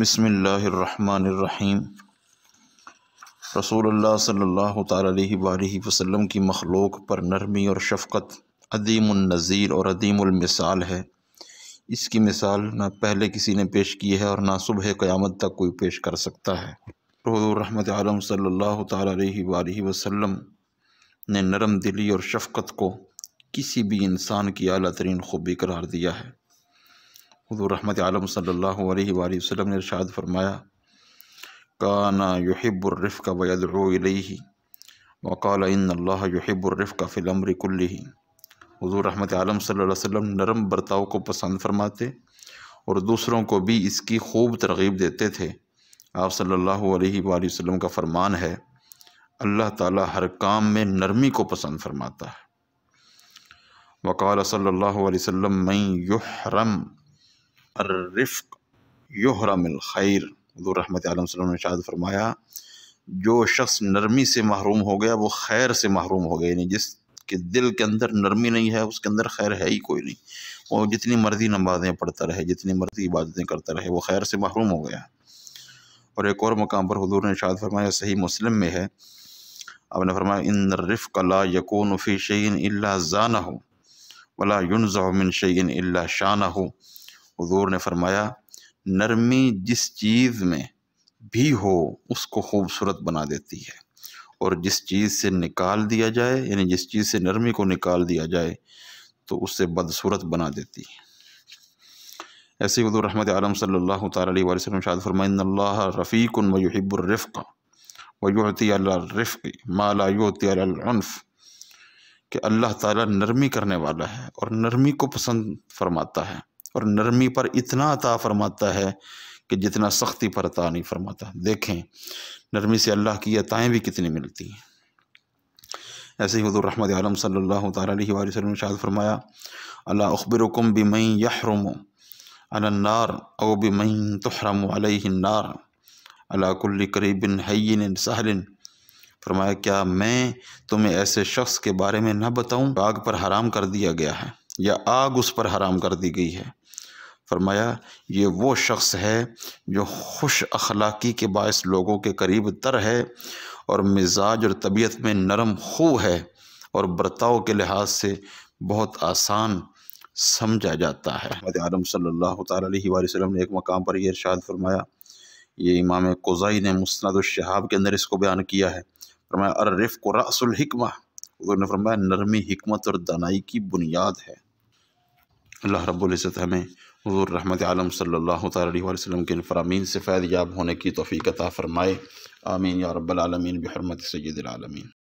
بسم اللہ الرحمن الرحیم رسول اللہ صلی اللہ تعالیٰ علیہ وآلہ وسلم کی مخلوق پر نرمی اور شفقت عدیم النظیر اور عدیم المثال ہے اس کی مثال نہ پہلے کسی نے پیش کی ہے اور نہ صبح قیامت تک کوئی پیش کر سکتا ہے حضور رحمت عالم صلی اللہ تعالیٰ علیہ وآلہ وسلم نے نرم دلی اور شفقت کو کسی بھی انسان کی اعلیٰ ترین خوبی قرار دیا ہے حضور رحمت عالم صلی اللہ علیہ وآلہ وسلم نے ارشاد فرمایا کانا یحب الرفق ویدعو علیہ وقال ان اللہ یحب الرفق فی الامر ریک حضور رحمت عالم صلی اللہ علیہ وسلم نرم برتاؤ کو پسند فرماتے اور دوسروں کو بھی اس کی خوب ترغیب دیتے تھے آپ صلی اللہ علیہ وآلہ وسلم کا فرمان ہے اللہ تعالیٰ ہر کام میں نرمی کو پسند فرماتا ہے وقال صلی اللہ علیہ وسلم میں یح الرفق یحرم الخیر حضور رحمت عالم صلی اللہ علیہ وسلم نے شاہد فرمایا جو شخص نرمی سے محروم ہو گیا وہ خیر سے محروم ہو گیا یعنی جس کے دل کے اندر نرمی نہیں ہے اس کے اندر خیر ہے ہی کوئی نہیں وہ جتنی مرضی نمازیں پڑھتا رہے جتنی مرضی عبادتیں کرتا رہے وہ خیر سے محروم ہو گیا اور ایک اور مقام پر حضور نے شاہد فرمایا صحیح مسلم میں ہے اب نے فرمایا ان کا لا یقون اللہ ذانا من شعین اللہ شانہ ن حضور نے فرمایا نرمی جس چیز میں بھی ہو اس کو خوبصورت بنا دیتی ہے اور جس چیز سے نکال دیا جائے یعنی جس چیز سے نرمی کو نکال دیا جائے تو اس سے بدصورت بنا دیتی ہے ایسے حضور رحمت عالم صلی اللہ تعالیٰ علیہ وسلم شاد فرما اللہ رفیق الرفق علی الرفق ما لا یعطی علی العنف کہ اللہ تعالیٰ نرمی کرنے والا ہے اور نرمی کو پسند فرماتا ہے اور نرمی پر اتنا عطا فرماتا ہے کہ جتنا سختی پر عطا نہیں فرماتا دیکھیں نرمی سے اللہ کی عطائیں بھی کتنی ملتی ہیں ایسے ہی حضور رحمت عالم صلی اللہ تعالیٰ علیہ نے شاد فرمایا اللہ اخبرکم کم یحرم علی رم او بمن تحرم علیہ نار اللہ کل قریب حین سہل فرمایا کیا میں تمہیں ایسے شخص کے بارے میں نہ بتاؤں آگ پر حرام کر دیا گیا ہے یا آگ اس پر حرام کر دی گئی ہے فرمایا یہ وہ شخص ہے جو خوش اخلاقی کے باعث لوگوں کے قریب تر ہے اور مزاج اور طبیعت میں نرم خو ہے اور برتاؤ کے لحاظ سے بہت آسان سمجھا جاتا ہے عالم صلی اللہ علیہ وآلہ وسلم نے ایک مقام پر یہ ارشاد فرمایا یہ امام قضائی نے مسند الشہاب کے اندر اس کو بیان کیا ہے فرمایا رأس الحکمہ حضور نے فرمایا نرمی حکمت اور دانائی کی بنیاد ہے اللہ رب العزت ہمیں حضور رحمت عالم صلی اللہ تعالی علیہ وسلم کے انفرامین سے فیض یاب ہونے کی توفیق عطا فرمائے آمین یا رب العالمین بحرمت سید العالمین